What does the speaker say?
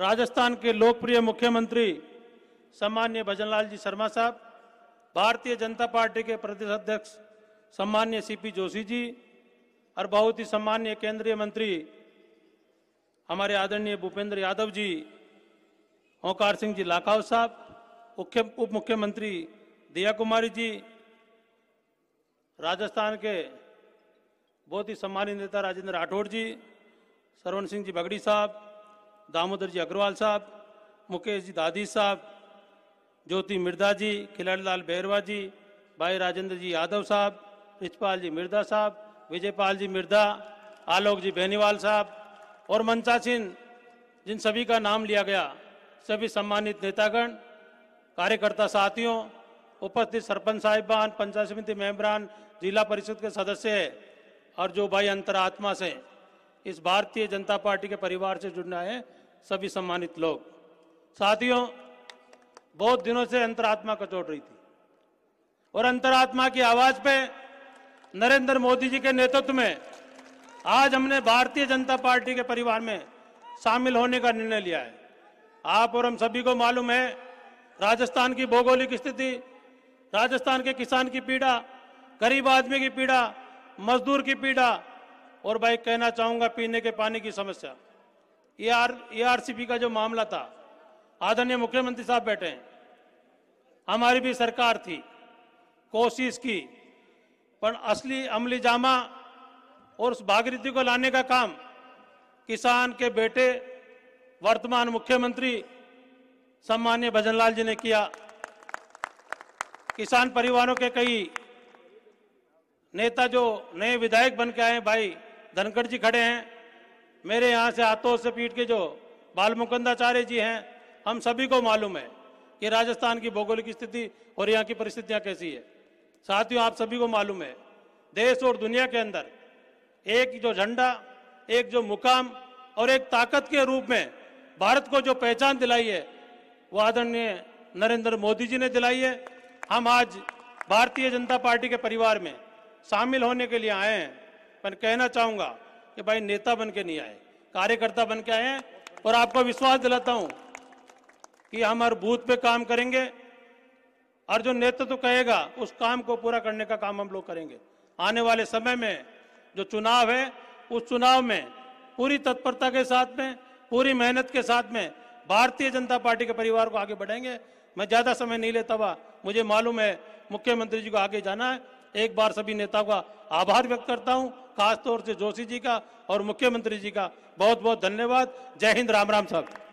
राजस्थान के लोकप्रिय मुख्यमंत्री सम्मान्य भजनलाल जी शर्मा साहब भारतीय जनता पार्टी के प्रदेश अध्यक्ष सम्मान्य सीपी जोशी जी और बहुत ही सम्मान्य केंद्रीय मंत्री हमारे आदरणीय भूपेंद्र यादव जी ओंकार सिंह जी लाखाव साहब उप मुख्यमंत्री दिया कुमारी जी राजस्थान के बहुत ही सम्मानित नेता राजेंद्र राठौड़ जी सरवण सिंह जी बगड़ी साहब दामोदर जी अग्रवाल साहब मुकेश जी दादी साहब ज्योति मिर्दा जी खिलाड़ी लाल बैरवा जी भाई राजेंद्र जी यादव साहब रिचपाल जी मिर्दा साहब विजयपाल जी मिर्दा आलोक जी बेनीवाल साहब और मनसा सिंह जिन सभी का नाम लिया गया सभी सम्मानित नेतागण कार्यकर्ता साथियों उपस्थित सरपंच साहिबान पंचायत समिति मेम्बरान जिला परिषद के सदस्य और जो भाई अंतरात्मा से इस भारतीय जनता पार्टी के परिवार से जुड़ना है सभी सम्मानित लोग साथियों बहुत दिनों से अंतरात्मा कचोट रही थी और अंतरात्मा की आवाज पे नरेंद्र मोदी जी के नेतृत्व में आज हमने भारतीय जनता पार्टी के परिवार में शामिल होने का निर्णय लिया है आप और हम सभी को मालूम है राजस्थान की भौगोलिक स्थिति राजस्थान के किसान की पीड़ा गरीब आदमी की पीड़ा मजदूर की पीड़ा और भाई कहना चाहूंगा पीने के पानी की समस्या ये आर सी पी का जो मामला था आदरणीय मुख्यमंत्री साहब बैठे हैं हमारी भी सरकार थी कोशिश की पर असली अमली जामा और उस भागीरथी को लाने का काम किसान के बेटे वर्तमान मुख्यमंत्री सम्मान्य भजनलाल जी ने किया किसान परिवारों के कई नेता जो नए विधायक बन के आए भाई धनखड़ जी खड़े हैं मेरे यहाँ से हाथों से पीठ के जो बाल मुकुंदाचार्य जी हैं हम सभी को मालूम है कि राजस्थान की भौगोलिक स्थिति और यहाँ की परिस्थितियाँ कैसी है साथियों आप सभी को मालूम है देश और दुनिया के अंदर एक जो झंडा एक जो मुकाम और एक ताकत के रूप में भारत को जो पहचान दिलाई है वो आदरणीय नरेंद्र मोदी जी ने दिलाई है हम आज भारतीय जनता पार्टी के परिवार में शामिल होने के लिए आए हैं पर कहना चाहूंगा कि भाई नेता बन के नहीं आए कार्यकर्ता बन के आए हैं और आपको विश्वास दिलाता हूं कि हम हर बूथ पे काम करेंगे और जो नेतृत्व तो कहेगा उस काम को पूरा करने का काम हम लोग करेंगे आने वाले समय में जो चुनाव है उस चुनाव में पूरी तत्परता के साथ में पूरी मेहनत के साथ में भारतीय जनता पार्टी के परिवार को आगे बढ़ाएंगे मैं ज़्यादा समय नहीं लेता हुआ मुझे मालूम है मुख्यमंत्री जी को आगे जाना है एक बार सभी नेताओं का आभार व्यक्त करता हूँ खासतौर से जोशी जी का और मुख्यमंत्री जी का बहुत बहुत धन्यवाद जय हिंद राम राम साहब